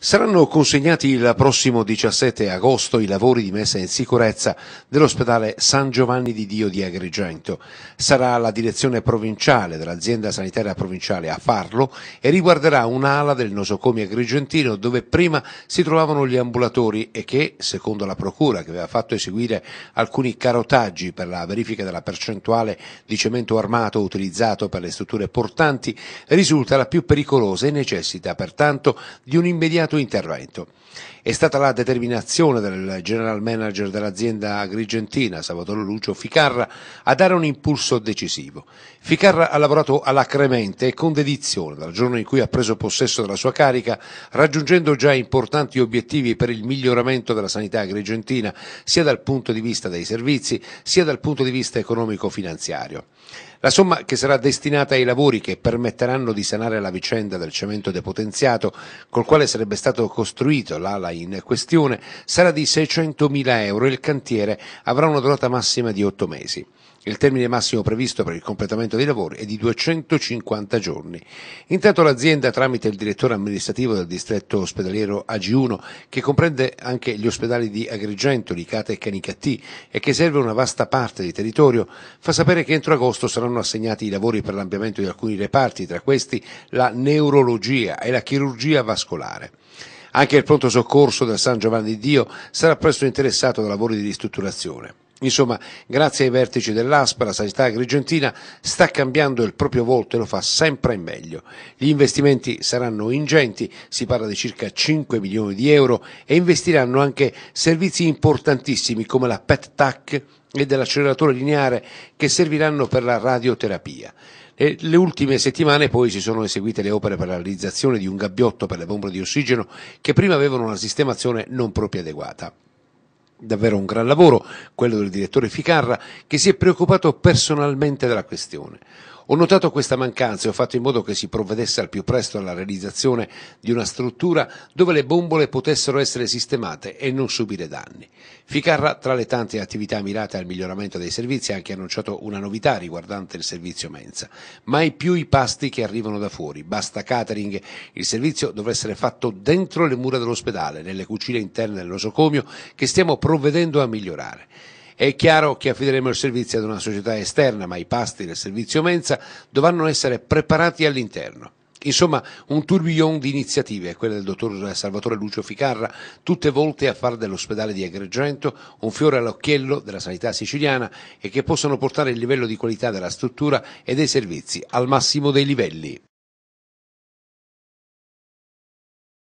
Saranno consegnati il prossimo 17 agosto i lavori di messa in sicurezza dell'ospedale San Giovanni di Dio di Agrigento. Sarà la direzione provinciale dell'azienda sanitaria provinciale a farlo e riguarderà un'ala del nosocomio agrigentino dove prima si trovavano gli ambulatori e che, secondo la procura che aveva fatto eseguire alcuni carotaggi per la verifica della percentuale di cemento armato utilizzato per le strutture portanti, risulta la più pericolosa e necessita pertanto di un immediato determinato intervento. È stata la determinazione del general manager dell'azienda agrigentina, Salvatore Lucio Ficarra, a dare un impulso decisivo. Ficarra ha lavorato alacremente e con dedizione dal giorno in cui ha preso possesso della sua carica, raggiungendo già importanti obiettivi per il miglioramento della sanità agrigentina, sia dal punto di vista dei servizi, sia dal punto di vista economico-finanziario. La somma che sarà destinata ai lavori che permetteranno di sanare la vicenda del cemento depotenziato, col quale sarebbe stato costruito l'ala in questione sarà di 600.000 euro e il cantiere avrà una durata massima di 8 mesi. Il termine massimo previsto per il completamento dei lavori è di 250 giorni. Intanto l'azienda, tramite il direttore amministrativo del distretto ospedaliero AG1, che comprende anche gli ospedali di Agrigento, Licata e Canicattì e che serve una vasta parte di territorio, fa sapere che entro agosto saranno assegnati i lavori per l'ampliamento di alcuni reparti, tra questi la neurologia e la chirurgia vascolare. Anche il pronto soccorso del San Giovanni di Dio sarà presto interessato da lavori di ristrutturazione. Insomma, grazie ai vertici dell'ASPA, la sanità agrigentina sta cambiando il proprio volto e lo fa sempre in meglio. Gli investimenti saranno ingenti, si parla di circa 5 milioni di euro e investiranno anche servizi importantissimi come la PET-TAC e dell'acceleratore lineare che serviranno per la radioterapia. E le ultime settimane poi si sono eseguite le opere per la realizzazione di un gabbiotto per le bombe di ossigeno che prima avevano una sistemazione non proprio adeguata davvero un gran lavoro, quello del direttore Ficarra, che si è preoccupato personalmente della questione. Ho notato questa mancanza e ho fatto in modo che si provvedesse al più presto alla realizzazione di una struttura dove le bombole potessero essere sistemate e non subire danni. Ficarra, tra le tante attività mirate al miglioramento dei servizi, ha anche annunciato una novità riguardante il servizio mensa. Mai più i pasti che arrivano da fuori, basta catering. Il servizio dovrà essere fatto dentro le mura dell'ospedale, nelle cucine interne del nosocomio, che stiamo provvedendo a migliorare. È chiaro che affideremo il servizio ad una società esterna, ma i pasti del servizio mensa dovranno essere preparati all'interno. Insomma, un tourbillon di iniziative, quella del dottor Salvatore Lucio Ficarra, tutte volte a far dell'ospedale di Agrigento un fiore all'occhiello della sanità siciliana e che possano portare il livello di qualità della struttura e dei servizi al massimo dei livelli.